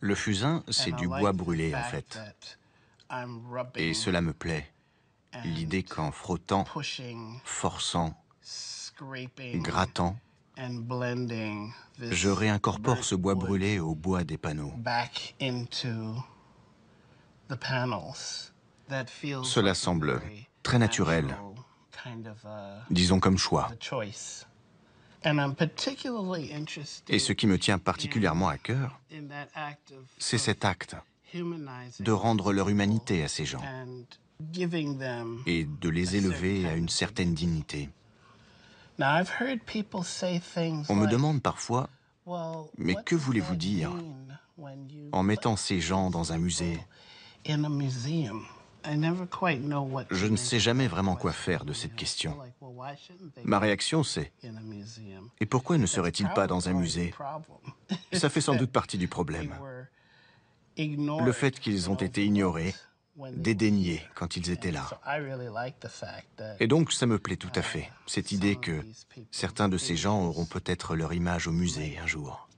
Le fusain, c'est du bois brûlé en fait. Et cela me plaît. L'idée qu'en frottant, forçant, grattant, je réincorpore ce bois brûlé au bois des panneaux. Cela semble très naturel, disons comme choix. Et ce qui me tient particulièrement à cœur, c'est cet acte de rendre leur humanité à ces gens et de les élever à une certaine dignité. On me demande parfois, mais que voulez-vous dire en mettant ces gens dans un musée je ne sais jamais vraiment quoi faire de cette question. Ma réaction, c'est ⁇ Et pourquoi ne serait-il pas dans un musée ?⁇ Ça fait sans doute partie du problème. Le fait qu'ils ont été ignorés, dédaignés quand ils étaient là. Et donc ça me plaît tout à fait, cette idée que certains de ces gens auront peut-être leur image au musée un jour.